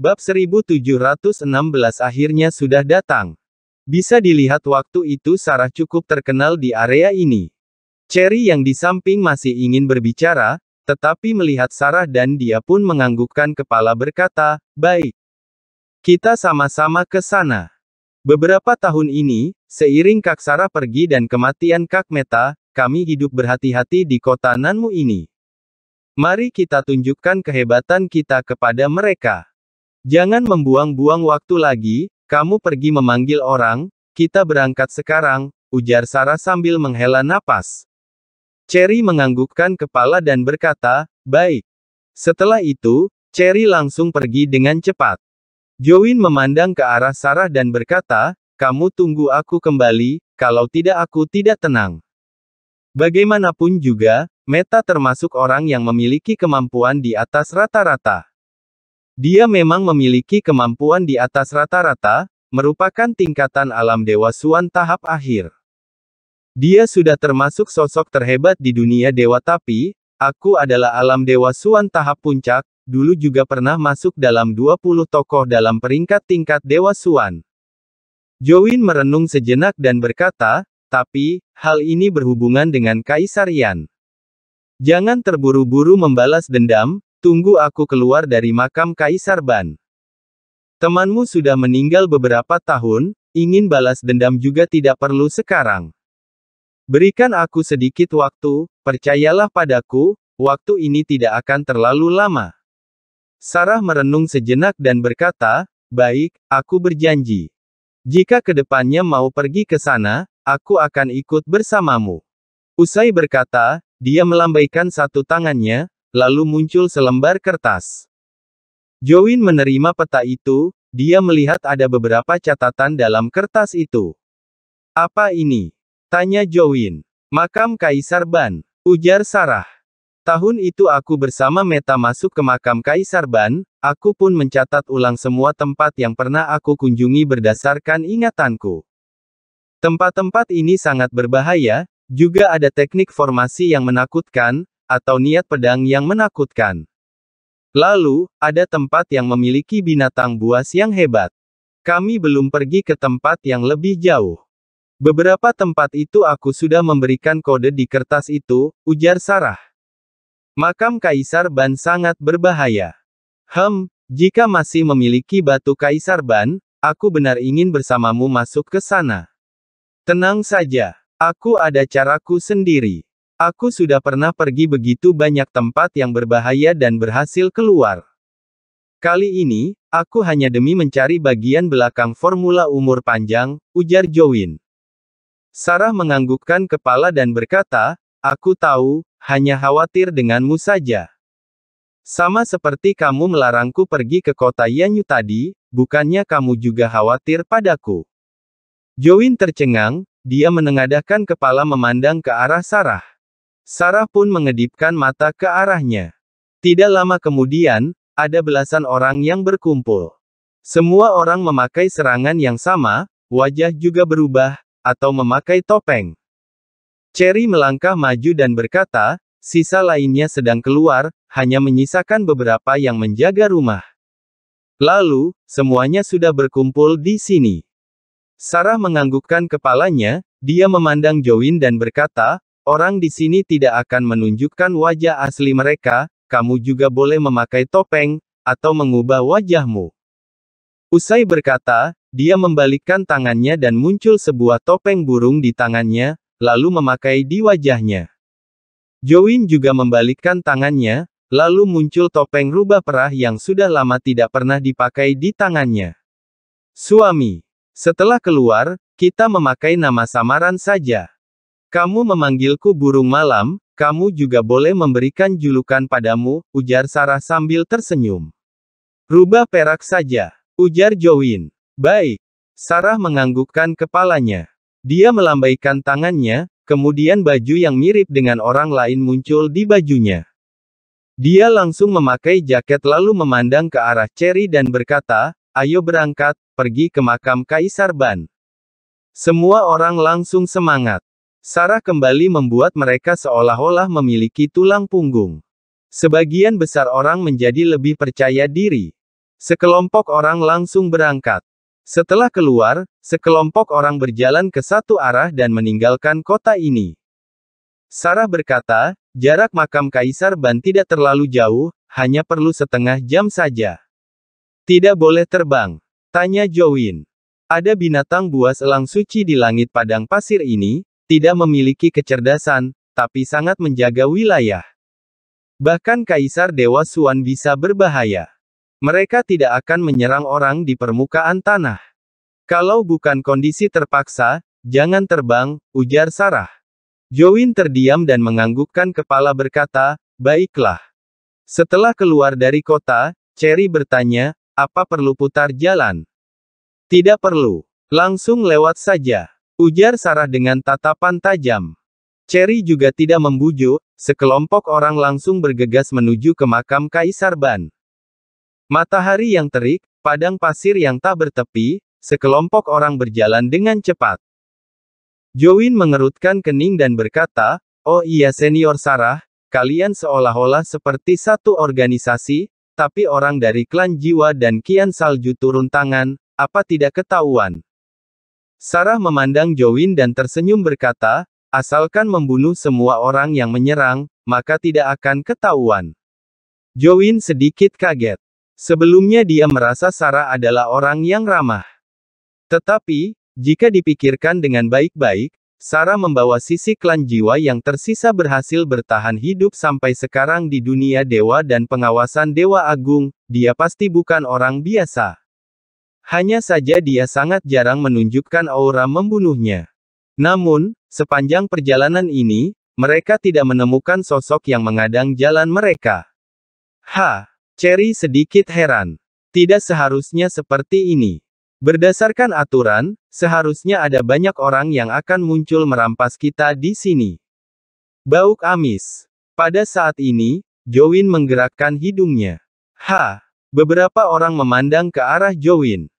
Bab 1716 akhirnya sudah datang. Bisa dilihat waktu itu Sarah cukup terkenal di area ini. Cherry yang di samping masih ingin berbicara, tetapi melihat Sarah dan dia pun menganggukkan kepala berkata, baik. Kita sama-sama ke sana. Beberapa tahun ini, seiring Kak Sarah pergi dan kematian Kak Meta, kami hidup berhati-hati di kota Nanmu ini. Mari kita tunjukkan kehebatan kita kepada mereka. Jangan membuang-buang waktu lagi, kamu pergi memanggil orang, kita berangkat sekarang, ujar Sarah sambil menghela napas. Cherry menganggukkan kepala dan berkata, baik. Setelah itu, Cherry langsung pergi dengan cepat. Join memandang ke arah Sarah dan berkata, kamu tunggu aku kembali, kalau tidak aku tidak tenang. Bagaimanapun juga, Meta termasuk orang yang memiliki kemampuan di atas rata-rata. Dia memang memiliki kemampuan di atas rata-rata, merupakan tingkatan alam Dewa Suan tahap akhir. Dia sudah termasuk sosok terhebat di dunia dewa tapi, aku adalah alam Dewa Suan tahap puncak, dulu juga pernah masuk dalam 20 tokoh dalam peringkat tingkat Dewa Suan. Jowin merenung sejenak dan berkata, tapi, hal ini berhubungan dengan kaisarian. Jangan terburu-buru membalas dendam, Tunggu aku keluar dari makam Kaisar Ban. Temanmu sudah meninggal beberapa tahun, ingin balas dendam juga tidak perlu sekarang. Berikan aku sedikit waktu, percayalah padaku, waktu ini tidak akan terlalu lama. Sarah merenung sejenak dan berkata, baik, aku berjanji. Jika kedepannya mau pergi ke sana, aku akan ikut bersamamu. Usai berkata, dia melambaikan satu tangannya, Lalu muncul selembar kertas. Join menerima peta itu, dia melihat ada beberapa catatan dalam kertas itu. Apa ini? Tanya Join. Makam Kaisar Ban, ujar Sarah. Tahun itu aku bersama Meta masuk ke makam Kaisar Ban, aku pun mencatat ulang semua tempat yang pernah aku kunjungi berdasarkan ingatanku. Tempat-tempat ini sangat berbahaya, juga ada teknik formasi yang menakutkan, atau niat pedang yang menakutkan. Lalu, ada tempat yang memiliki binatang buas yang hebat. Kami belum pergi ke tempat yang lebih jauh. Beberapa tempat itu aku sudah memberikan kode di kertas itu, ujar Sarah. Makam Kaisar Ban sangat berbahaya. Hem, jika masih memiliki batu Kaisar Ban, aku benar ingin bersamamu masuk ke sana. Tenang saja, aku ada caraku sendiri. Aku sudah pernah pergi begitu banyak tempat yang berbahaya dan berhasil keluar. Kali ini, aku hanya demi mencari bagian belakang formula umur panjang, ujar Jowin. Sarah menganggukkan kepala dan berkata, Aku tahu, hanya khawatir denganmu saja. Sama seperti kamu melarangku pergi ke kota Yanyu tadi, bukannya kamu juga khawatir padaku. Jowin tercengang, dia menengadahkan kepala memandang ke arah Sarah. Sarah pun mengedipkan mata ke arahnya. Tidak lama kemudian, ada belasan orang yang berkumpul. Semua orang memakai serangan yang sama, wajah juga berubah, atau memakai topeng. Cherry melangkah maju dan berkata, sisa lainnya sedang keluar, hanya menyisakan beberapa yang menjaga rumah. Lalu, semuanya sudah berkumpul di sini. Sarah menganggukkan kepalanya, dia memandang Join dan berkata, Orang di sini tidak akan menunjukkan wajah asli mereka, kamu juga boleh memakai topeng, atau mengubah wajahmu. Usai berkata, dia membalikkan tangannya dan muncul sebuah topeng burung di tangannya, lalu memakai di wajahnya. Joyn juga membalikkan tangannya, lalu muncul topeng rubah perah yang sudah lama tidak pernah dipakai di tangannya. Suami. Setelah keluar, kita memakai nama samaran saja. Kamu memanggilku burung malam, kamu juga boleh memberikan julukan padamu, ujar Sarah sambil tersenyum. Rubah perak saja, ujar Jowin. Baik. Sarah menganggukkan kepalanya. Dia melambaikan tangannya, kemudian baju yang mirip dengan orang lain muncul di bajunya. Dia langsung memakai jaket lalu memandang ke arah Cherry dan berkata, ayo berangkat, pergi ke makam Kaisar Ban. Semua orang langsung semangat. Sarah kembali membuat mereka seolah-olah memiliki tulang punggung. Sebagian besar orang menjadi lebih percaya diri. Sekelompok orang langsung berangkat. Setelah keluar, sekelompok orang berjalan ke satu arah dan meninggalkan kota ini. Sarah berkata, jarak makam Kaisar Ban tidak terlalu jauh, hanya perlu setengah jam saja. Tidak boleh terbang. Tanya Jowin. Ada binatang buas elang suci di langit padang pasir ini, tidak memiliki kecerdasan, tapi sangat menjaga wilayah. Bahkan Kaisar Dewa Suan bisa berbahaya. Mereka tidak akan menyerang orang di permukaan tanah. Kalau bukan kondisi terpaksa, jangan terbang, ujar Sarah. Join terdiam dan menganggukkan kepala berkata, baiklah. Setelah keluar dari kota, Cherry bertanya, apa perlu putar jalan? Tidak perlu. Langsung lewat saja. Ujar Sarah dengan tatapan tajam. Cherry juga tidak membujuk, sekelompok orang langsung bergegas menuju ke makam Kaisar Ban. Matahari yang terik, padang pasir yang tak bertepi, sekelompok orang berjalan dengan cepat. Jowin mengerutkan kening dan berkata, Oh iya senior Sarah, kalian seolah-olah seperti satu organisasi, tapi orang dari klan jiwa dan kian salju turun tangan, apa tidak ketahuan? Sarah memandang Jowin dan tersenyum berkata, asalkan membunuh semua orang yang menyerang, maka tidak akan ketahuan. Jowin sedikit kaget. Sebelumnya dia merasa Sarah adalah orang yang ramah. Tetapi, jika dipikirkan dengan baik-baik, Sarah membawa sisi klan jiwa yang tersisa berhasil bertahan hidup sampai sekarang di dunia dewa dan pengawasan dewa agung, dia pasti bukan orang biasa. Hanya saja dia sangat jarang menunjukkan aura membunuhnya. Namun, sepanjang perjalanan ini, mereka tidak menemukan sosok yang mengadang jalan mereka. Ha, Cherry sedikit heran. Tidak seharusnya seperti ini. Berdasarkan aturan, seharusnya ada banyak orang yang akan muncul merampas kita di sini. Bauk amis. Pada saat ini, Jowin menggerakkan hidungnya. Ha! Beberapa orang memandang ke arah Jowin.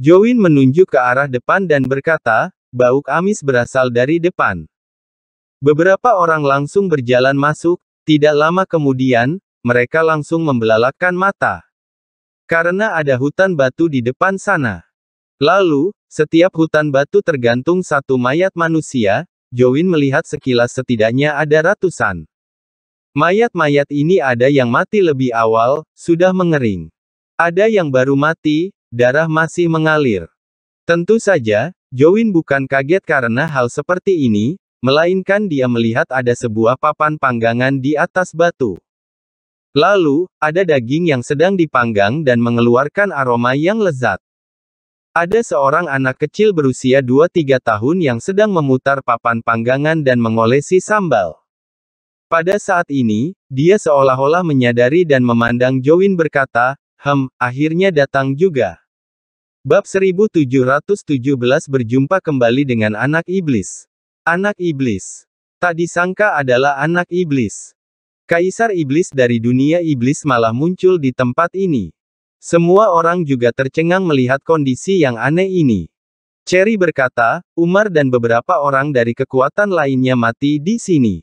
Jowin menunjuk ke arah depan dan berkata, bau amis berasal dari depan. Beberapa orang langsung berjalan masuk, tidak lama kemudian, mereka langsung membelalakan mata. Karena ada hutan batu di depan sana. Lalu, setiap hutan batu tergantung satu mayat manusia, Jowin melihat sekilas setidaknya ada ratusan. Mayat-mayat ini ada yang mati lebih awal, sudah mengering. Ada yang baru mati, Darah masih mengalir. Tentu saja, Jowin bukan kaget karena hal seperti ini, melainkan dia melihat ada sebuah papan panggangan di atas batu. Lalu, ada daging yang sedang dipanggang dan mengeluarkan aroma yang lezat. Ada seorang anak kecil berusia 2-3 tahun yang sedang memutar papan panggangan dan mengolesi sambal. Pada saat ini, dia seolah-olah menyadari dan memandang Jowin berkata, Hem, akhirnya datang juga. Bab 1717 berjumpa kembali dengan anak iblis. Anak iblis. Tak disangka adalah anak iblis. Kaisar iblis dari dunia iblis malah muncul di tempat ini. Semua orang juga tercengang melihat kondisi yang aneh ini. Cherry berkata, Umar dan beberapa orang dari kekuatan lainnya mati di sini.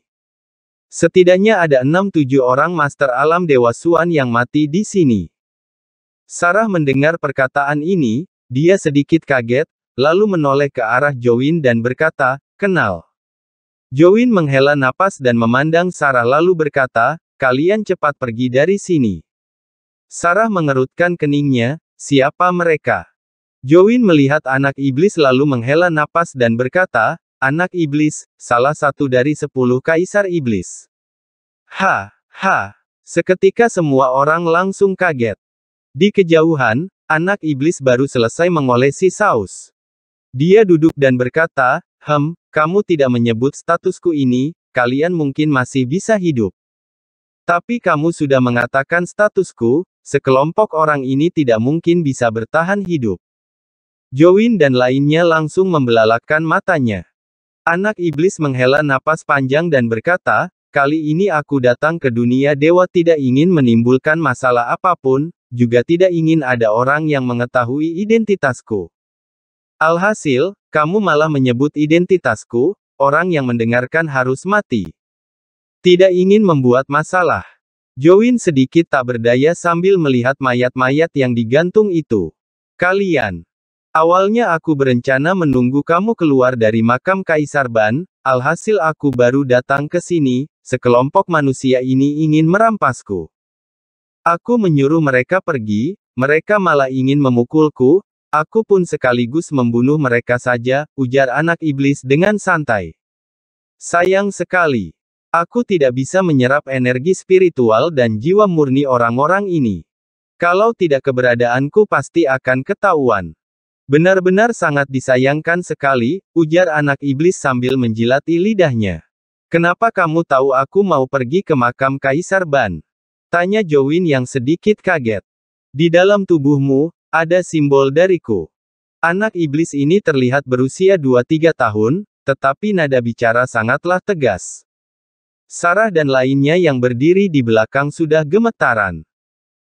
Setidaknya ada 6-7 orang Master Alam Dewa Suan yang mati di sini. Sarah mendengar perkataan ini, dia sedikit kaget, lalu menoleh ke arah Jowin dan berkata, kenal. Jowin menghela napas dan memandang Sarah lalu berkata, kalian cepat pergi dari sini. Sarah mengerutkan keningnya, siapa mereka? Jowin melihat anak iblis lalu menghela napas dan berkata, anak iblis, salah satu dari sepuluh kaisar iblis. Ha, ha, seketika semua orang langsung kaget. Di kejauhan, anak iblis baru selesai mengolesi saus. Dia duduk dan berkata, Hem, kamu tidak menyebut statusku ini, kalian mungkin masih bisa hidup. Tapi kamu sudah mengatakan statusku, sekelompok orang ini tidak mungkin bisa bertahan hidup. Joyn dan lainnya langsung membelalakan matanya. Anak iblis menghela napas panjang dan berkata, Kali ini aku datang ke dunia dewa tidak ingin menimbulkan masalah apapun, juga tidak ingin ada orang yang mengetahui identitasku. Alhasil, kamu malah menyebut identitasku, orang yang mendengarkan harus mati. Tidak ingin membuat masalah. Join sedikit tak berdaya sambil melihat mayat-mayat yang digantung itu. Kalian. Awalnya aku berencana menunggu kamu keluar dari makam Kaisar Ban, Alhasil aku baru datang ke sini, sekelompok manusia ini ingin merampasku. Aku menyuruh mereka pergi, mereka malah ingin memukulku, aku pun sekaligus membunuh mereka saja, ujar anak iblis dengan santai. Sayang sekali. Aku tidak bisa menyerap energi spiritual dan jiwa murni orang-orang ini. Kalau tidak keberadaanku pasti akan ketahuan. Benar-benar sangat disayangkan sekali, ujar anak iblis sambil menjilati lidahnya. Kenapa kamu tahu aku mau pergi ke makam Kaisar Ban? Tanya Jowin yang sedikit kaget. Di dalam tubuhmu, ada simbol dariku. Anak iblis ini terlihat berusia 2-3 tahun, tetapi nada bicara sangatlah tegas. Sarah dan lainnya yang berdiri di belakang sudah gemetaran.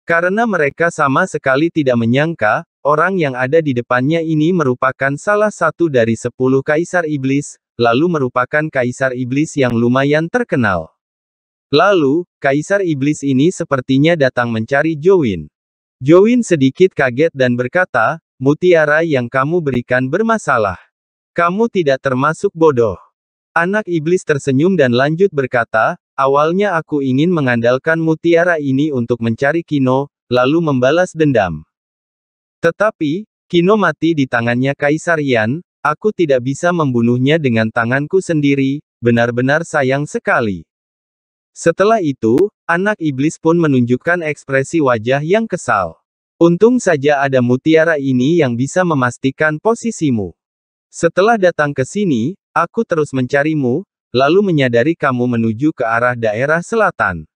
Karena mereka sama sekali tidak menyangka, Orang yang ada di depannya ini merupakan salah satu dari sepuluh kaisar iblis, lalu merupakan kaisar iblis yang lumayan terkenal. Lalu, kaisar iblis ini sepertinya datang mencari Jowin. Jowin sedikit kaget dan berkata, mutiara yang kamu berikan bermasalah. Kamu tidak termasuk bodoh. Anak iblis tersenyum dan lanjut berkata, awalnya aku ingin mengandalkan mutiara ini untuk mencari Kino, lalu membalas dendam. Tetapi, Kino mati di tangannya Kaisar Yan, aku tidak bisa membunuhnya dengan tanganku sendiri, benar-benar sayang sekali. Setelah itu, anak iblis pun menunjukkan ekspresi wajah yang kesal. Untung saja ada mutiara ini yang bisa memastikan posisimu. Setelah datang ke sini, aku terus mencarimu, lalu menyadari kamu menuju ke arah daerah selatan.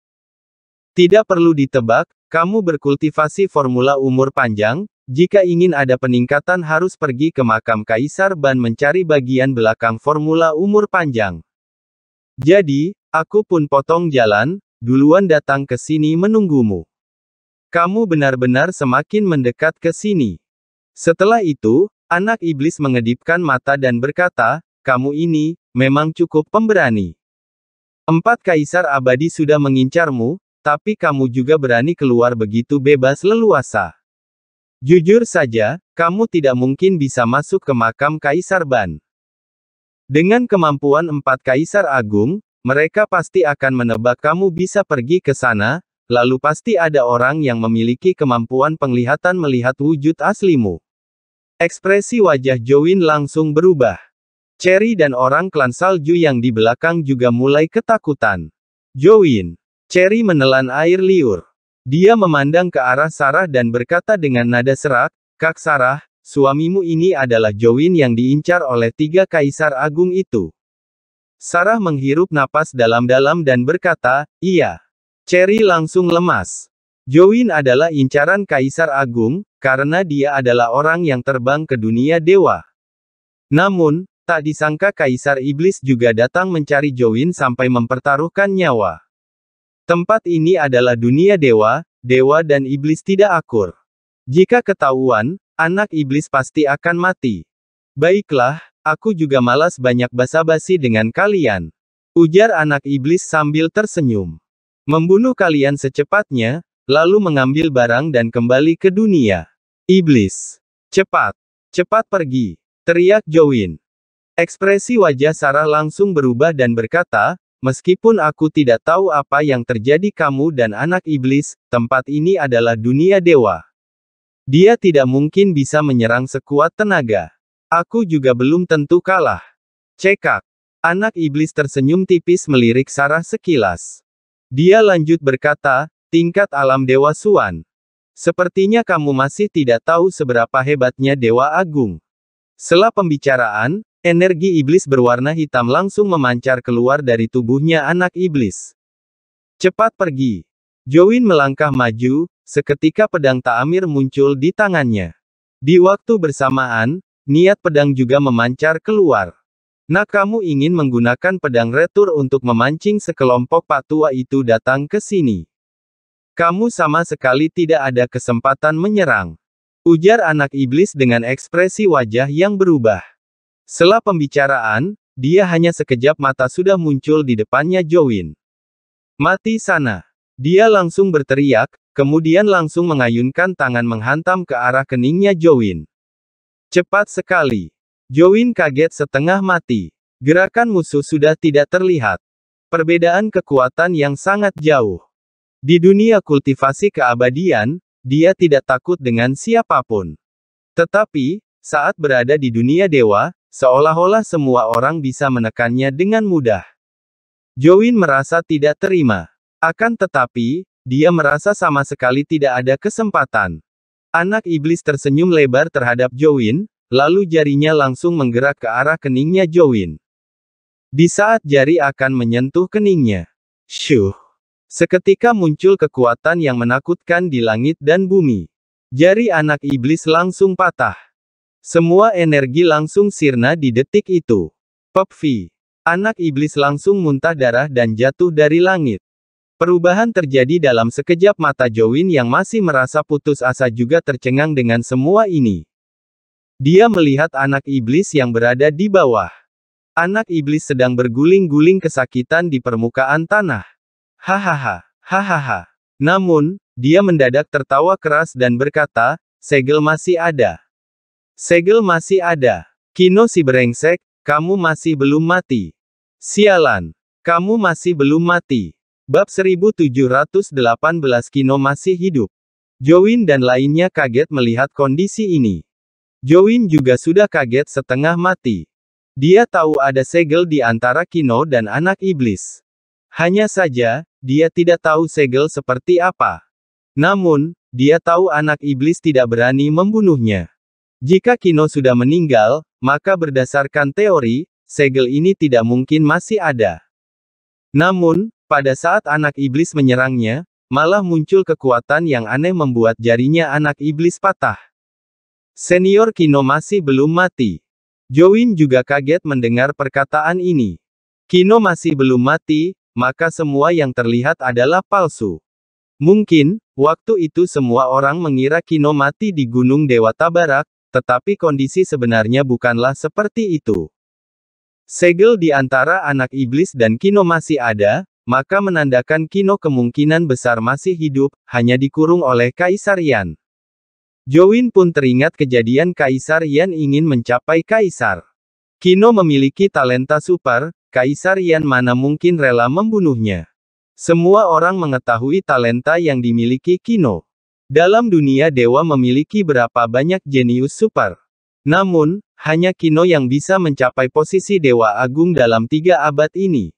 Tidak perlu ditebak, kamu berkultivasi formula umur panjang, jika ingin ada peningkatan harus pergi ke makam Kaisar Ban mencari bagian belakang formula umur panjang. Jadi, aku pun potong jalan, duluan datang ke sini menunggumu. Kamu benar-benar semakin mendekat ke sini. Setelah itu, anak iblis mengedipkan mata dan berkata, kamu ini, memang cukup pemberani. Empat kaisar abadi sudah mengincarmu, tapi kamu juga berani keluar begitu bebas leluasa. Jujur saja, kamu tidak mungkin bisa masuk ke makam Kaisar Ban. Dengan kemampuan empat Kaisar Agung, mereka pasti akan menebak kamu bisa pergi ke sana, lalu pasti ada orang yang memiliki kemampuan penglihatan melihat wujud aslimu. Ekspresi wajah Jowin langsung berubah. Cherry dan orang klan salju yang di belakang juga mulai ketakutan. Jowin, Cherry menelan air liur. Dia memandang ke arah Sarah dan berkata dengan nada serak, Kak Sarah, suamimu ini adalah Jowin yang diincar oleh tiga kaisar agung itu. Sarah menghirup napas dalam-dalam dan berkata, Iya. Cherry langsung lemas. Jowin adalah incaran kaisar agung, karena dia adalah orang yang terbang ke dunia dewa. Namun, tak disangka kaisar iblis juga datang mencari Jowin sampai mempertaruhkan nyawa. Tempat ini adalah dunia dewa, dewa dan iblis tidak akur. Jika ketahuan, anak iblis pasti akan mati. Baiklah, aku juga malas banyak basa-basi dengan kalian. Ujar anak iblis sambil tersenyum. Membunuh kalian secepatnya, lalu mengambil barang dan kembali ke dunia. Iblis. Cepat. Cepat pergi. Teriak Jowin. Ekspresi wajah Sarah langsung berubah dan berkata, Meskipun aku tidak tahu apa yang terjadi kamu dan anak iblis, tempat ini adalah dunia dewa. Dia tidak mungkin bisa menyerang sekuat tenaga. Aku juga belum tentu kalah. Cekak. Anak iblis tersenyum tipis melirik Sarah sekilas. Dia lanjut berkata, tingkat alam Dewa Suan. Sepertinya kamu masih tidak tahu seberapa hebatnya Dewa Agung. Setelah pembicaraan, Energi iblis berwarna hitam langsung memancar keluar dari tubuhnya anak iblis. Cepat pergi. Jowin melangkah maju, seketika pedang Taamir muncul di tangannya. Di waktu bersamaan, niat pedang juga memancar keluar. Nah kamu ingin menggunakan pedang retur untuk memancing sekelompok patua itu datang ke sini. Kamu sama sekali tidak ada kesempatan menyerang. Ujar anak iblis dengan ekspresi wajah yang berubah. Setelah pembicaraan, dia hanya sekejap mata sudah muncul di depannya Jowin. Mati sana. Dia langsung berteriak, kemudian langsung mengayunkan tangan menghantam ke arah keningnya Jowin. Cepat sekali. Jowin kaget setengah mati. Gerakan musuh sudah tidak terlihat. Perbedaan kekuatan yang sangat jauh. Di dunia kultivasi keabadian, dia tidak takut dengan siapapun. Tetapi, saat berada di dunia dewa, Seolah-olah semua orang bisa menekannya dengan mudah. Jowin merasa tidak terima. Akan tetapi, dia merasa sama sekali tidak ada kesempatan. Anak iblis tersenyum lebar terhadap Jowin, lalu jarinya langsung menggerak ke arah keningnya Jowin. Di saat jari akan menyentuh keningnya, syuh, seketika muncul kekuatan yang menakutkan di langit dan bumi. Jari anak iblis langsung patah. Semua energi langsung sirna di detik itu. Popfi, Anak iblis langsung muntah darah dan jatuh dari langit. Perubahan terjadi dalam sekejap mata Jowin yang masih merasa putus asa juga tercengang dengan semua ini. Dia melihat anak iblis yang berada di bawah. Anak iblis sedang berguling-guling kesakitan di permukaan tanah. Hahaha, hahaha. Namun, dia mendadak tertawa keras dan berkata, segel masih ada. Segel masih ada. Kino si berengsek, kamu masih belum mati. Sialan, kamu masih belum mati. Bab 1718 Kino masih hidup. Jowin dan lainnya kaget melihat kondisi ini. Jowin juga sudah kaget setengah mati. Dia tahu ada segel di antara Kino dan anak iblis. Hanya saja, dia tidak tahu segel seperti apa. Namun, dia tahu anak iblis tidak berani membunuhnya. Jika Kino sudah meninggal, maka berdasarkan teori, segel ini tidak mungkin masih ada. Namun, pada saat anak iblis menyerangnya, malah muncul kekuatan yang aneh membuat jarinya anak iblis patah. Senior Kino masih belum mati. Join juga kaget mendengar perkataan ini. Kino masih belum mati, maka semua yang terlihat adalah palsu. Mungkin, waktu itu semua orang mengira Kino mati di Gunung Dewa Tabarak, tetapi kondisi sebenarnya bukanlah seperti itu. Segel di antara anak iblis dan Kino masih ada, maka menandakan Kino kemungkinan besar masih hidup, hanya dikurung oleh Kaisar Yan. Jowin pun teringat kejadian Kaisar Yan ingin mencapai Kaisar. Kino memiliki talenta super, Kaisar Yan mana mungkin rela membunuhnya. Semua orang mengetahui talenta yang dimiliki Kino. Dalam dunia dewa memiliki berapa banyak jenius super. Namun, hanya Kino yang bisa mencapai posisi dewa agung dalam tiga abad ini.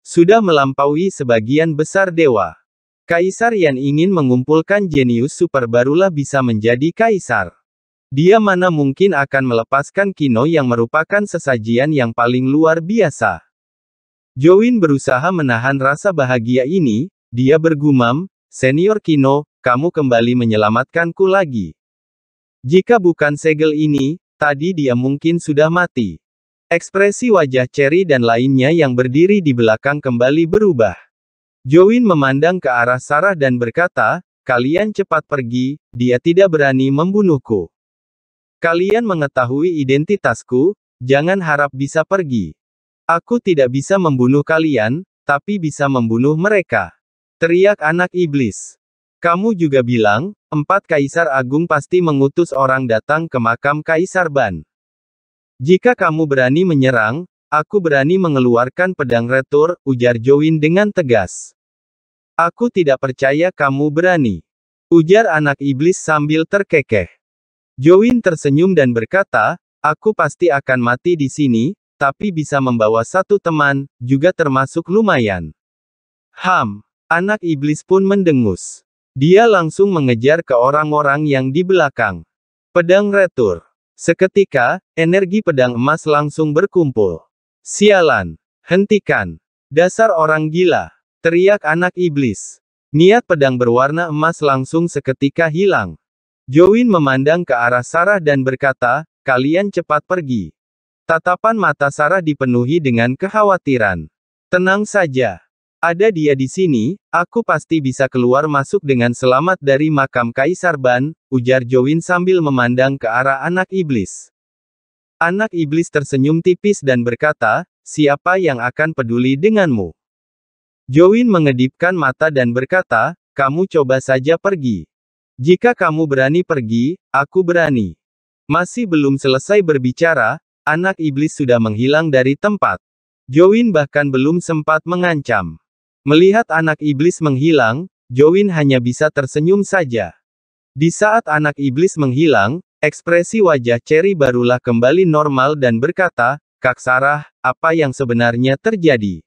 Sudah melampaui sebagian besar dewa. Kaisar yang ingin mengumpulkan jenius super barulah bisa menjadi kaisar. Dia mana mungkin akan melepaskan Kino yang merupakan sesajian yang paling luar biasa. Join berusaha menahan rasa bahagia ini, dia bergumam, Senior Kino, kamu kembali menyelamatkanku lagi. Jika bukan segel ini, tadi dia mungkin sudah mati. Ekspresi wajah Cherry dan lainnya yang berdiri di belakang kembali berubah. Join memandang ke arah Sarah dan berkata, Kalian cepat pergi, dia tidak berani membunuhku. Kalian mengetahui identitasku, jangan harap bisa pergi. Aku tidak bisa membunuh kalian, tapi bisa membunuh mereka. Teriak anak iblis. Kamu juga bilang, empat kaisar agung pasti mengutus orang datang ke makam Kaisar Ban. Jika kamu berani menyerang, aku berani mengeluarkan pedang retur, ujar Jowin dengan tegas. Aku tidak percaya kamu berani. Ujar anak iblis sambil terkekeh. Jowin tersenyum dan berkata, aku pasti akan mati di sini, tapi bisa membawa satu teman, juga termasuk lumayan. Ham, anak iblis pun mendengus. Dia langsung mengejar ke orang-orang yang di belakang. Pedang retur. Seketika, energi pedang emas langsung berkumpul. Sialan. Hentikan. Dasar orang gila. Teriak anak iblis. Niat pedang berwarna emas langsung seketika hilang. Jowin memandang ke arah Sarah dan berkata, kalian cepat pergi. Tatapan mata Sarah dipenuhi dengan kekhawatiran. Tenang saja. Ada dia di sini, aku pasti bisa keluar masuk dengan selamat dari makam Kaisar Ban, ujar Jowin sambil memandang ke arah anak iblis. Anak iblis tersenyum tipis dan berkata, siapa yang akan peduli denganmu? Jowin mengedipkan mata dan berkata, kamu coba saja pergi. Jika kamu berani pergi, aku berani. Masih belum selesai berbicara, anak iblis sudah menghilang dari tempat. Jowin bahkan belum sempat mengancam. Melihat anak iblis menghilang, Jowin hanya bisa tersenyum saja. Di saat anak iblis menghilang, ekspresi wajah Cherry barulah kembali normal dan berkata, Kak Sarah, apa yang sebenarnya terjadi?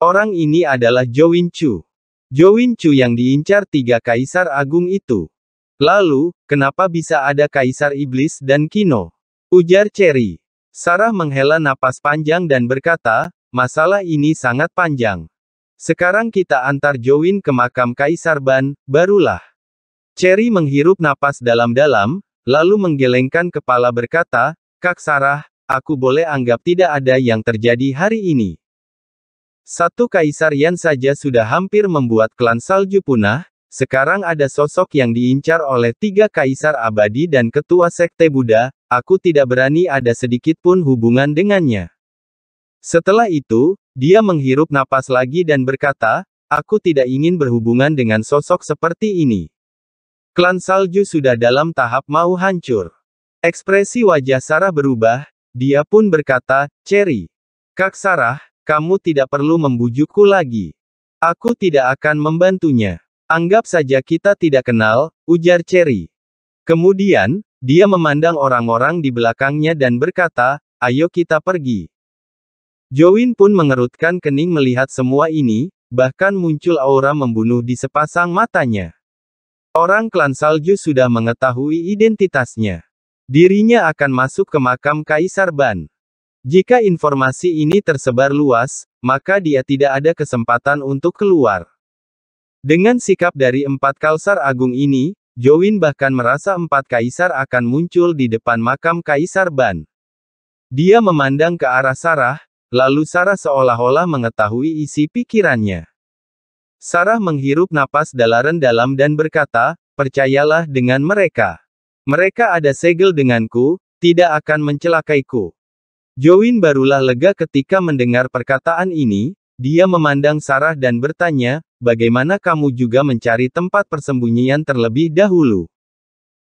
Orang ini adalah Jowin Chu. Jowin Chu yang diincar tiga kaisar agung itu. Lalu, kenapa bisa ada kaisar iblis dan Kino? Ujar Cherry. Sarah menghela napas panjang dan berkata, masalah ini sangat panjang. Sekarang kita antar Jowin ke makam Kaisar Ban, barulah. Cherry menghirup napas dalam-dalam, lalu menggelengkan kepala berkata, Kak Sarah, aku boleh anggap tidak ada yang terjadi hari ini. Satu kaisar Yan saja sudah hampir membuat klan salju punah, sekarang ada sosok yang diincar oleh tiga kaisar abadi dan ketua sekte Buddha, aku tidak berani ada sedikit pun hubungan dengannya. Setelah itu, dia menghirup napas lagi dan berkata, aku tidak ingin berhubungan dengan sosok seperti ini. Klan salju sudah dalam tahap mau hancur. Ekspresi wajah Sarah berubah, dia pun berkata, Cherry. Kak Sarah, kamu tidak perlu membujukku lagi. Aku tidak akan membantunya. Anggap saja kita tidak kenal, ujar Cherry. Kemudian, dia memandang orang-orang di belakangnya dan berkata, ayo kita pergi. Jowin pun mengerutkan kening melihat semua ini, bahkan muncul aura membunuh di sepasang matanya. Orang klan salju sudah mengetahui identitasnya. Dirinya akan masuk ke makam Kaisar Ban. Jika informasi ini tersebar luas, maka dia tidak ada kesempatan untuk keluar. Dengan sikap dari empat kalsar agung ini, Jowin bahkan merasa empat kaisar akan muncul di depan makam Kaisar Ban. Dia memandang ke arah Sarah, Lalu Sarah seolah-olah mengetahui isi pikirannya. Sarah menghirup napas dalaran dalam dan berkata, percayalah dengan mereka. Mereka ada segel denganku, tidak akan mencelakaiku. Join barulah lega ketika mendengar perkataan ini, dia memandang Sarah dan bertanya, bagaimana kamu juga mencari tempat persembunyian terlebih dahulu?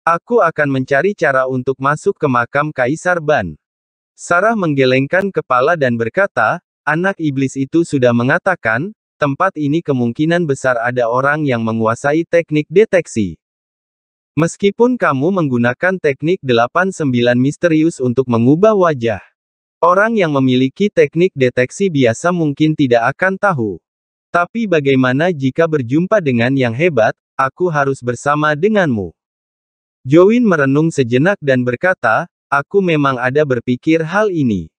Aku akan mencari cara untuk masuk ke makam Kaisar Ban. Sarah menggelengkan kepala dan berkata, anak iblis itu sudah mengatakan, tempat ini kemungkinan besar ada orang yang menguasai teknik deteksi. Meskipun kamu menggunakan teknik 89 misterius untuk mengubah wajah, orang yang memiliki teknik deteksi biasa mungkin tidak akan tahu. Tapi bagaimana jika berjumpa dengan yang hebat, aku harus bersama denganmu. Join merenung sejenak dan berkata, Aku memang ada berpikir hal ini.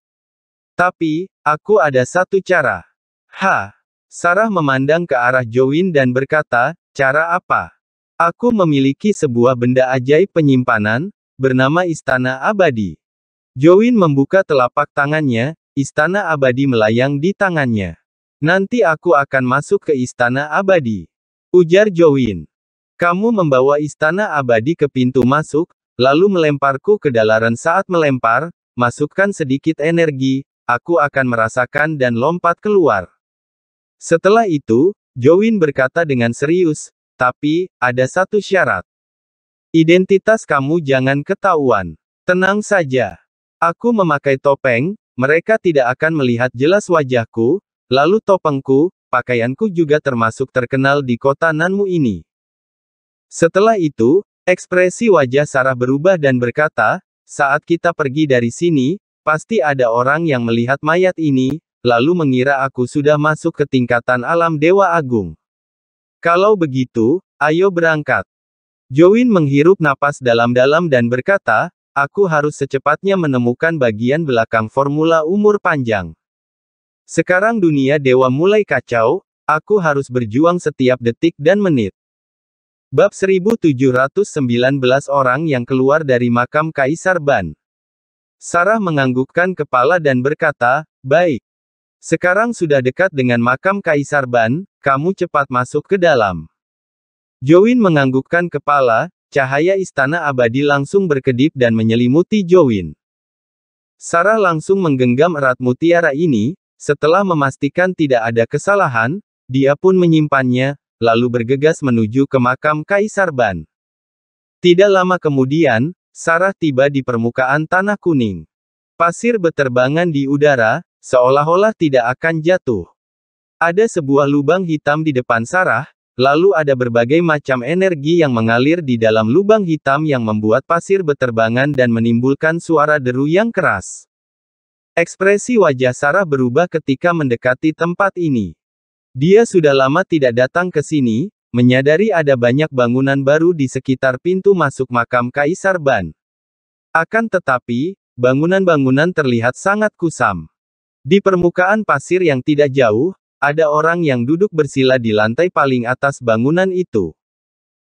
Tapi, aku ada satu cara. Ha! Sarah memandang ke arah Jowin dan berkata, cara apa? Aku memiliki sebuah benda ajaib penyimpanan, bernama Istana Abadi. Jowin membuka telapak tangannya, Istana Abadi melayang di tangannya. Nanti aku akan masuk ke Istana Abadi. Ujar Jowin. Kamu membawa Istana Abadi ke pintu masuk, Lalu melemparku ke dalaran saat melempar, masukkan sedikit energi, aku akan merasakan dan lompat keluar. Setelah itu, Jowin berkata dengan serius, tapi, ada satu syarat. Identitas kamu jangan ketahuan. Tenang saja. Aku memakai topeng, mereka tidak akan melihat jelas wajahku, lalu topengku, pakaianku juga termasuk terkenal di kota Nanmu ini. Setelah itu, Ekspresi wajah Sarah berubah dan berkata, saat kita pergi dari sini, pasti ada orang yang melihat mayat ini, lalu mengira aku sudah masuk ke tingkatan alam Dewa Agung. Kalau begitu, ayo berangkat. Join menghirup napas dalam-dalam dan berkata, aku harus secepatnya menemukan bagian belakang formula umur panjang. Sekarang dunia dewa mulai kacau, aku harus berjuang setiap detik dan menit. Bab 1719 orang yang keluar dari makam Kaisar Ban. Sarah menganggukkan kepala dan berkata, "Baik. Sekarang sudah dekat dengan makam Kaisar Ban, kamu cepat masuk ke dalam." Jowin menganggukkan kepala, cahaya istana abadi langsung berkedip dan menyelimuti Jowin. Sarah langsung menggenggam erat mutiara ini, setelah memastikan tidak ada kesalahan, dia pun menyimpannya, lalu bergegas menuju ke makam Kaisar Ban. Tidak lama kemudian, Sarah tiba di permukaan tanah kuning. Pasir beterbangan di udara, seolah-olah tidak akan jatuh. Ada sebuah lubang hitam di depan Sarah, lalu ada berbagai macam energi yang mengalir di dalam lubang hitam yang membuat pasir beterbangan dan menimbulkan suara deru yang keras. Ekspresi wajah Sarah berubah ketika mendekati tempat ini. Dia sudah lama tidak datang ke sini, menyadari ada banyak bangunan baru di sekitar pintu masuk makam Kaisar Ban. Akan tetapi, bangunan-bangunan terlihat sangat kusam. Di permukaan pasir yang tidak jauh, ada orang yang duduk bersila di lantai paling atas bangunan itu.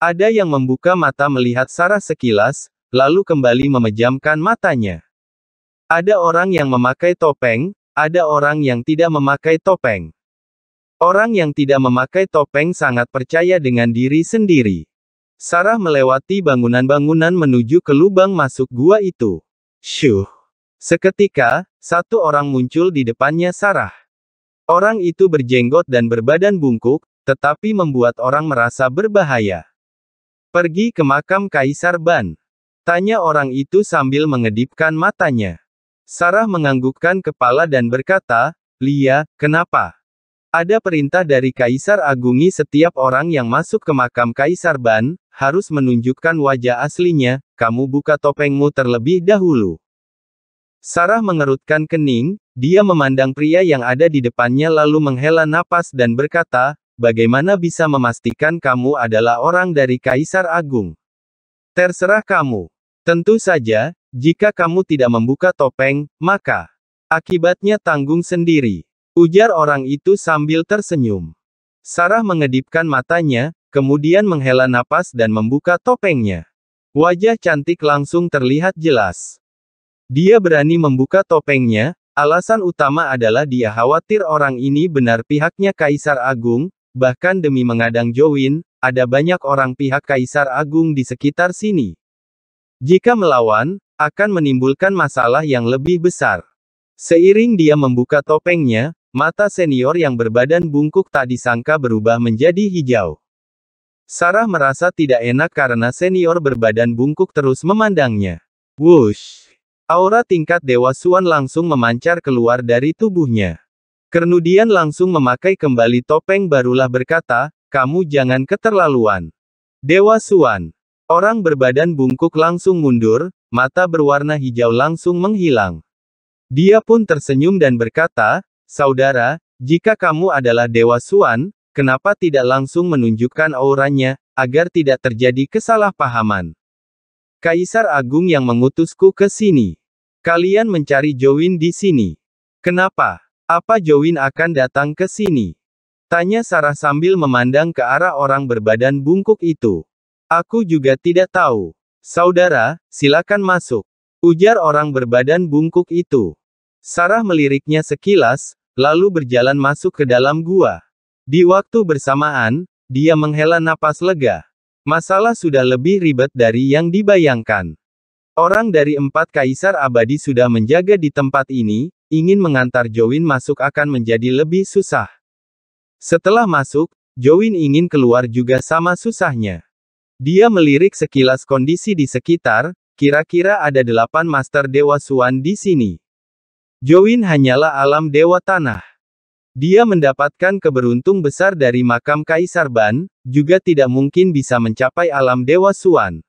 Ada yang membuka mata melihat Sarah sekilas, lalu kembali memejamkan matanya. Ada orang yang memakai topeng, ada orang yang tidak memakai topeng. Orang yang tidak memakai topeng sangat percaya dengan diri sendiri. Sarah melewati bangunan-bangunan menuju ke lubang masuk gua itu. Syuh. Seketika, satu orang muncul di depannya Sarah. Orang itu berjenggot dan berbadan bungkuk, tetapi membuat orang merasa berbahaya. Pergi ke makam Kaisar Ban. Tanya orang itu sambil mengedipkan matanya. Sarah menganggukkan kepala dan berkata, Lia, kenapa? Ada perintah dari Kaisar Agungi setiap orang yang masuk ke makam Kaisar Ban, harus menunjukkan wajah aslinya, kamu buka topengmu terlebih dahulu. Sarah mengerutkan kening, dia memandang pria yang ada di depannya lalu menghela napas dan berkata, bagaimana bisa memastikan kamu adalah orang dari Kaisar Agung? Terserah kamu. Tentu saja, jika kamu tidak membuka topeng, maka akibatnya tanggung sendiri. Ujar orang itu sambil tersenyum. Sarah mengedipkan matanya, kemudian menghela napas dan membuka topengnya. Wajah cantik langsung terlihat jelas. Dia berani membuka topengnya, alasan utama adalah dia khawatir orang ini benar pihaknya Kaisar Agung, bahkan demi mengadang Jowin, ada banyak orang pihak Kaisar Agung di sekitar sini. Jika melawan, akan menimbulkan masalah yang lebih besar. Seiring dia membuka topengnya, Mata senior yang berbadan bungkuk tak disangka berubah menjadi hijau. Sarah merasa tidak enak karena senior berbadan bungkuk terus memandangnya. Wush! Aura tingkat Dewa Suan langsung memancar keluar dari tubuhnya. Kernudian langsung memakai kembali topeng barulah berkata, kamu jangan keterlaluan. Dewa Suan. Orang berbadan bungkuk langsung mundur, mata berwarna hijau langsung menghilang. Dia pun tersenyum dan berkata, Saudara, jika kamu adalah Dewa Suan, kenapa tidak langsung menunjukkan auranya, agar tidak terjadi kesalahpahaman? Kaisar Agung yang mengutusku ke sini. Kalian mencari Jowin di sini. Kenapa? Apa Jowin akan datang ke sini? Tanya Sarah sambil memandang ke arah orang berbadan bungkuk itu. Aku juga tidak tahu. Saudara, silakan masuk. Ujar orang berbadan bungkuk itu. Sarah meliriknya sekilas, lalu berjalan masuk ke dalam gua. Di waktu bersamaan, dia menghela napas lega. Masalah sudah lebih ribet dari yang dibayangkan. Orang dari empat kaisar abadi sudah menjaga di tempat ini, ingin mengantar Jowin masuk akan menjadi lebih susah. Setelah masuk, Jowin ingin keluar juga sama susahnya. Dia melirik sekilas kondisi di sekitar, kira-kira ada delapan master dewa Suan di sini. Join hanyalah alam dewa tanah. Dia mendapatkan keberuntung besar dari makam Kaisar Ban, juga tidak mungkin bisa mencapai alam dewa Suan.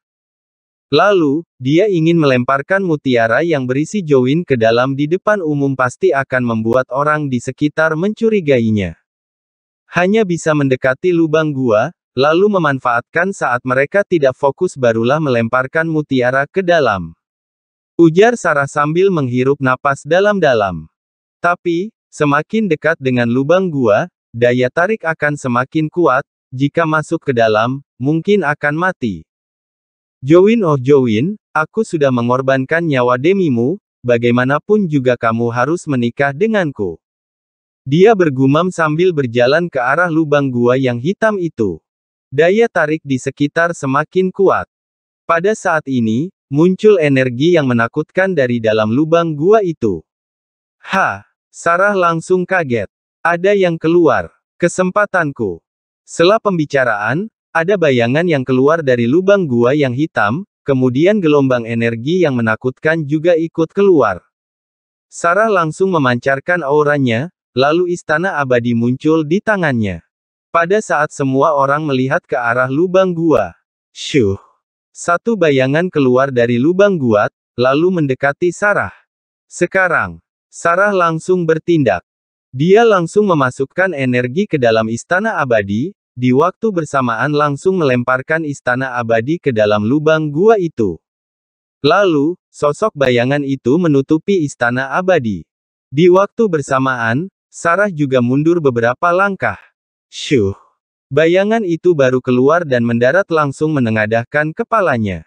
Lalu, dia ingin melemparkan mutiara yang berisi Jowin ke dalam di depan umum pasti akan membuat orang di sekitar mencurigainya. Hanya bisa mendekati lubang gua, lalu memanfaatkan saat mereka tidak fokus barulah melemparkan mutiara ke dalam. Ujar Sarah sambil menghirup napas dalam-dalam. Tapi, semakin dekat dengan lubang gua, daya tarik akan semakin kuat, jika masuk ke dalam, mungkin akan mati. Join oh join, aku sudah mengorbankan nyawa demimu, bagaimanapun juga kamu harus menikah denganku. Dia bergumam sambil berjalan ke arah lubang gua yang hitam itu. Daya tarik di sekitar semakin kuat. Pada saat ini, Muncul energi yang menakutkan dari dalam lubang gua itu. Ha! Sarah langsung kaget. Ada yang keluar. Kesempatanku. Setelah pembicaraan, ada bayangan yang keluar dari lubang gua yang hitam, kemudian gelombang energi yang menakutkan juga ikut keluar. Sarah langsung memancarkan auranya, lalu istana abadi muncul di tangannya. Pada saat semua orang melihat ke arah lubang gua, syuh, satu bayangan keluar dari lubang gua, lalu mendekati Sarah. Sekarang, Sarah langsung bertindak. Dia langsung memasukkan energi ke dalam istana abadi, di waktu bersamaan langsung melemparkan istana abadi ke dalam lubang gua itu. Lalu, sosok bayangan itu menutupi istana abadi. Di waktu bersamaan, Sarah juga mundur beberapa langkah. Syuh. Bayangan itu baru keluar dan mendarat langsung menengadahkan kepalanya.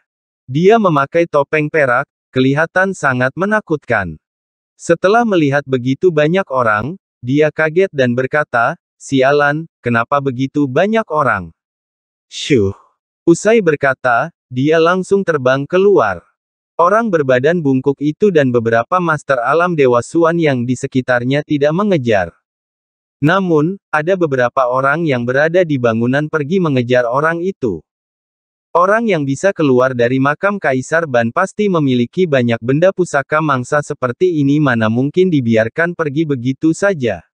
Dia memakai topeng perak, kelihatan sangat menakutkan. Setelah melihat begitu banyak orang, dia kaget dan berkata, Sialan, kenapa begitu banyak orang? Syuh. Usai berkata, dia langsung terbang keluar. Orang berbadan bungkuk itu dan beberapa master alam dewa Suan yang di sekitarnya tidak mengejar. Namun, ada beberapa orang yang berada di bangunan pergi mengejar orang itu. Orang yang bisa keluar dari makam Kaisar Ban pasti memiliki banyak benda pusaka mangsa seperti ini mana mungkin dibiarkan pergi begitu saja.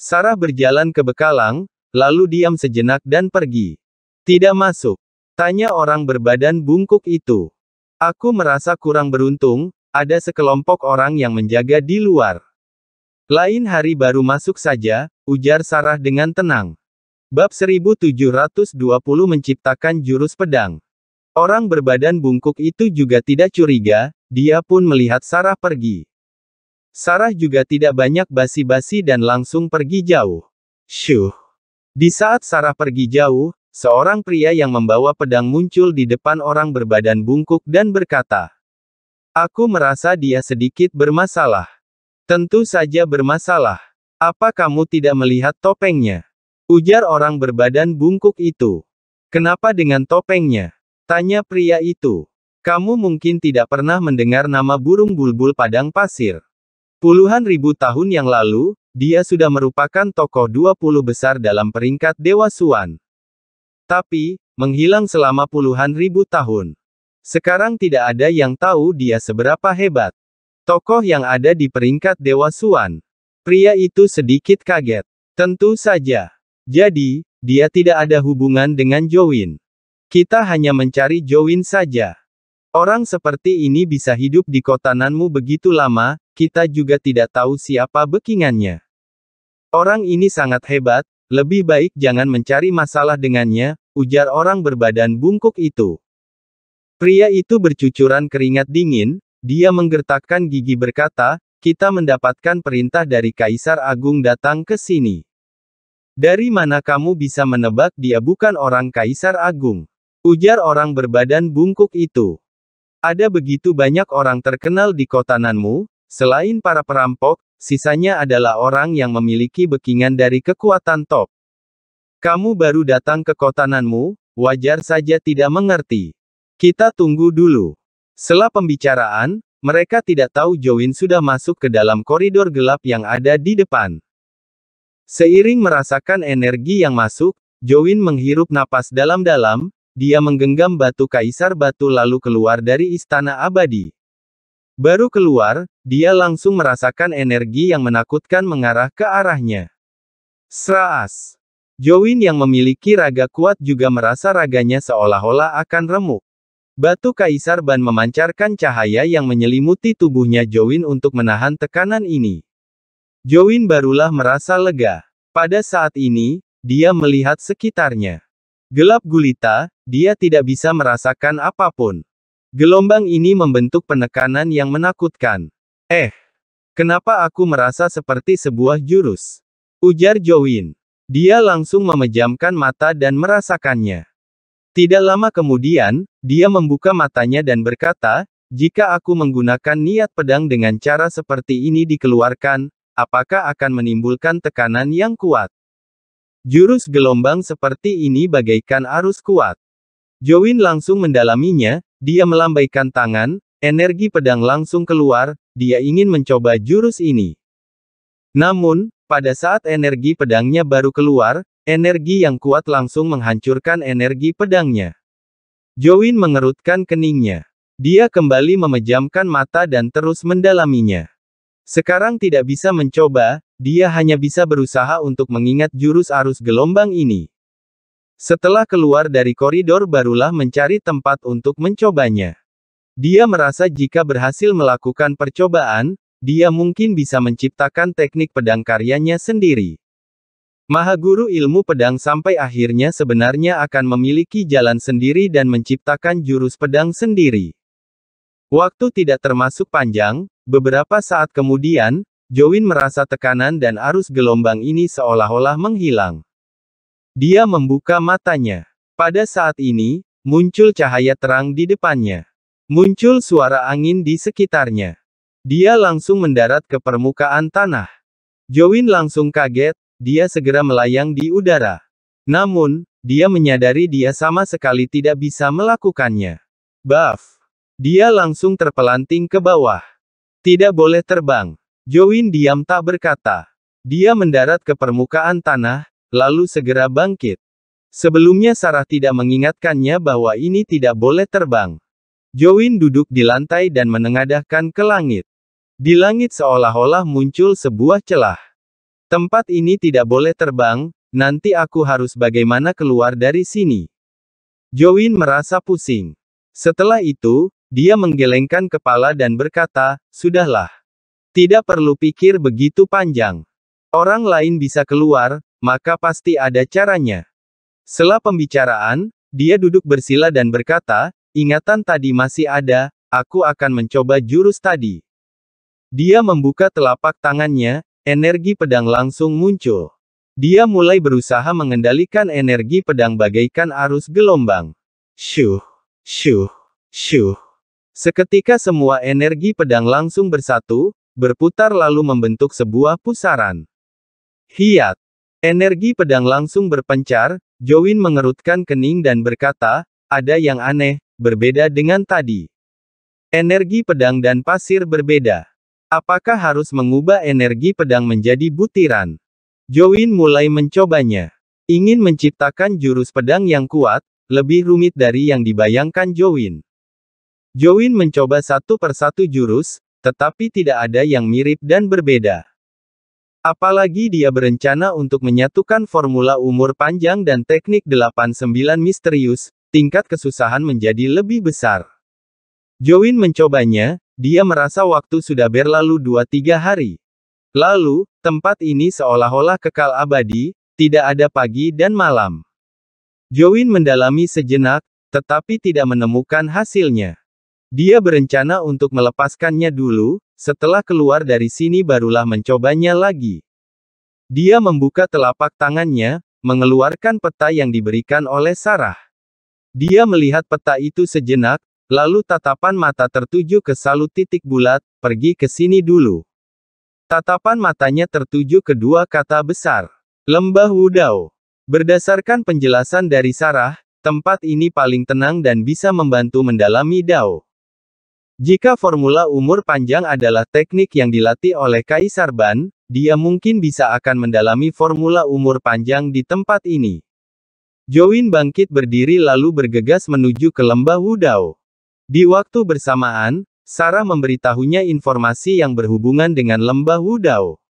Sarah berjalan ke Bekalang, lalu diam sejenak dan pergi. Tidak masuk. Tanya orang berbadan bungkuk itu. Aku merasa kurang beruntung, ada sekelompok orang yang menjaga di luar. Lain hari baru masuk saja, ujar Sarah dengan tenang. Bab 1720 menciptakan jurus pedang. Orang berbadan bungkuk itu juga tidak curiga, dia pun melihat Sarah pergi. Sarah juga tidak banyak basi-basi dan langsung pergi jauh. Syuh. Di saat Sarah pergi jauh, seorang pria yang membawa pedang muncul di depan orang berbadan bungkuk dan berkata, Aku merasa dia sedikit bermasalah. Tentu saja bermasalah. Apa kamu tidak melihat topengnya? Ujar orang berbadan bungkuk itu. Kenapa dengan topengnya? Tanya pria itu. Kamu mungkin tidak pernah mendengar nama burung bulbul padang pasir. Puluhan ribu tahun yang lalu, dia sudah merupakan tokoh 20 besar dalam peringkat Dewa Suan. Tapi, menghilang selama puluhan ribu tahun. Sekarang tidak ada yang tahu dia seberapa hebat. Tokoh yang ada di peringkat Dewa Suan. Pria itu sedikit kaget. Tentu saja. Jadi, dia tidak ada hubungan dengan Jowin. Kita hanya mencari Jowin saja. Orang seperti ini bisa hidup di kota Nanmu begitu lama, kita juga tidak tahu siapa bekingannya. Orang ini sangat hebat, lebih baik jangan mencari masalah dengannya, ujar orang berbadan bungkuk itu. Pria itu bercucuran keringat dingin, dia menggertakkan gigi berkata, kita mendapatkan perintah dari Kaisar Agung datang ke sini. Dari mana kamu bisa menebak dia bukan orang Kaisar Agung? Ujar orang berbadan bungkuk itu. Ada begitu banyak orang terkenal di kota Nanmu, selain para perampok, sisanya adalah orang yang memiliki bekingan dari kekuatan top. Kamu baru datang ke kota Nanmu, wajar saja tidak mengerti. Kita tunggu dulu. Setelah pembicaraan, mereka tidak tahu Jowin sudah masuk ke dalam koridor gelap yang ada di depan. Seiring merasakan energi yang masuk, Jowin menghirup napas dalam-dalam, dia menggenggam batu kaisar batu lalu keluar dari istana abadi. Baru keluar, dia langsung merasakan energi yang menakutkan mengarah ke arahnya. Seras, Jowin yang memiliki raga kuat juga merasa raganya seolah-olah akan remuk. Batu Kaisar Ban memancarkan cahaya yang menyelimuti tubuhnya Jowin untuk menahan tekanan ini. Jowin barulah merasa lega. Pada saat ini, dia melihat sekitarnya. Gelap gulita, dia tidak bisa merasakan apapun. Gelombang ini membentuk penekanan yang menakutkan. Eh, kenapa aku merasa seperti sebuah jurus? Ujar Jowin. Dia langsung memejamkan mata dan merasakannya. Tidak lama kemudian, dia membuka matanya dan berkata, jika aku menggunakan niat pedang dengan cara seperti ini dikeluarkan, apakah akan menimbulkan tekanan yang kuat? Jurus gelombang seperti ini bagaikan arus kuat. Jowin langsung mendalaminya, dia melambaikan tangan, energi pedang langsung keluar, dia ingin mencoba jurus ini. Namun, pada saat energi pedangnya baru keluar, Energi yang kuat langsung menghancurkan energi pedangnya. Jowin mengerutkan keningnya. Dia kembali memejamkan mata dan terus mendalaminya. Sekarang tidak bisa mencoba, dia hanya bisa berusaha untuk mengingat jurus arus gelombang ini. Setelah keluar dari koridor barulah mencari tempat untuk mencobanya. Dia merasa jika berhasil melakukan percobaan, dia mungkin bisa menciptakan teknik pedang karyanya sendiri. Maha Guru ilmu pedang sampai akhirnya sebenarnya akan memiliki jalan sendiri dan menciptakan jurus pedang sendiri. Waktu tidak termasuk panjang, beberapa saat kemudian, Jowin merasa tekanan dan arus gelombang ini seolah-olah menghilang. Dia membuka matanya. Pada saat ini, muncul cahaya terang di depannya. Muncul suara angin di sekitarnya. Dia langsung mendarat ke permukaan tanah. Jowin langsung kaget, dia segera melayang di udara. Namun, dia menyadari dia sama sekali tidak bisa melakukannya. Buff! Dia langsung terpelanting ke bawah. Tidak boleh terbang. Join diam tak berkata. Dia mendarat ke permukaan tanah, lalu segera bangkit. Sebelumnya Sarah tidak mengingatkannya bahwa ini tidak boleh terbang. Join duduk di lantai dan menengadahkan ke langit. Di langit seolah-olah muncul sebuah celah. Tempat ini tidak boleh terbang, nanti aku harus bagaimana keluar dari sini. Join merasa pusing. Setelah itu, dia menggelengkan kepala dan berkata, Sudahlah. Tidak perlu pikir begitu panjang. Orang lain bisa keluar, maka pasti ada caranya. Setelah pembicaraan, dia duduk bersila dan berkata, ingatan tadi masih ada, aku akan mencoba jurus tadi. Dia membuka telapak tangannya, Energi pedang langsung muncul. Dia mulai berusaha mengendalikan energi pedang bagaikan arus gelombang. Syuh, syuh, syuh. Seketika semua energi pedang langsung bersatu, berputar lalu membentuk sebuah pusaran. Hiat. Energi pedang langsung berpencar, Jowin mengerutkan kening dan berkata, ada yang aneh, berbeda dengan tadi. Energi pedang dan pasir berbeda. Apakah harus mengubah energi pedang menjadi butiran? Join mulai mencobanya. Ingin menciptakan jurus pedang yang kuat, lebih rumit dari yang dibayangkan Join. Join mencoba satu persatu jurus, tetapi tidak ada yang mirip dan berbeda. Apalagi dia berencana untuk menyatukan formula umur panjang dan teknik 89 misterius, tingkat kesusahan menjadi lebih besar. Join mencobanya, dia merasa waktu sudah berlalu dua tiga hari. Lalu, tempat ini seolah-olah kekal abadi, tidak ada pagi dan malam. Join mendalami sejenak, tetapi tidak menemukan hasilnya. Dia berencana untuk melepaskannya dulu, setelah keluar dari sini barulah mencobanya lagi. Dia membuka telapak tangannya, mengeluarkan peta yang diberikan oleh Sarah. Dia melihat peta itu sejenak, Lalu tatapan mata tertuju ke salut titik bulat, pergi ke sini dulu. Tatapan matanya tertuju ke dua kata besar. Lembah Wudao. Berdasarkan penjelasan dari Sarah, tempat ini paling tenang dan bisa membantu mendalami Dao. Jika formula umur panjang adalah teknik yang dilatih oleh Kaisar Ban, dia mungkin bisa akan mendalami formula umur panjang di tempat ini. Join bangkit berdiri lalu bergegas menuju ke lembah Wudao. Di waktu bersamaan, Sarah memberitahunya informasi yang berhubungan dengan lembah Wudao.